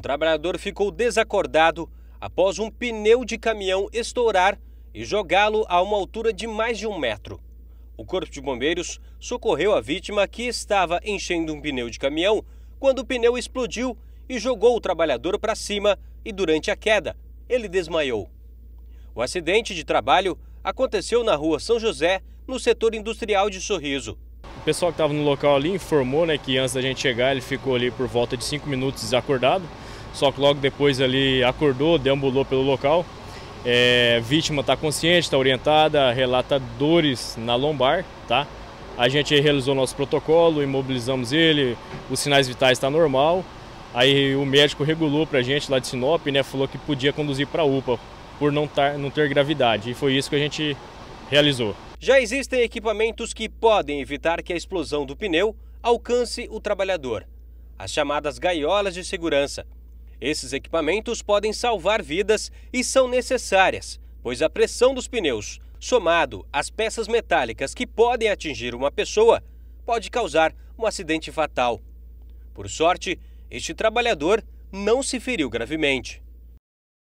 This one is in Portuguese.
Um trabalhador ficou desacordado após um pneu de caminhão estourar e jogá-lo a uma altura de mais de um metro. O Corpo de Bombeiros socorreu a vítima que estava enchendo um pneu de caminhão quando o pneu explodiu e jogou o trabalhador para cima e, durante a queda, ele desmaiou. O acidente de trabalho aconteceu na rua São José, no setor industrial de Sorriso. O pessoal que estava no local ali informou né, que antes da gente chegar ele ficou ali por volta de cinco minutos desacordado só que logo depois ali acordou, deambulou pelo local. É, vítima está consciente, está orientada, relata dores na lombar, tá? A gente realizou nosso protocolo, imobilizamos ele, os sinais vitais estão tá normal. Aí o médico regulou para a gente lá de Sinop, né? Falou que podia conduzir para UPA por não, tar, não ter gravidade. E foi isso que a gente realizou. Já existem equipamentos que podem evitar que a explosão do pneu alcance o trabalhador. As chamadas gaiolas de segurança esses equipamentos podem salvar vidas e são necessárias, pois a pressão dos pneus, somado às peças metálicas que podem atingir uma pessoa, pode causar um acidente fatal. Por sorte, este trabalhador não se feriu gravemente.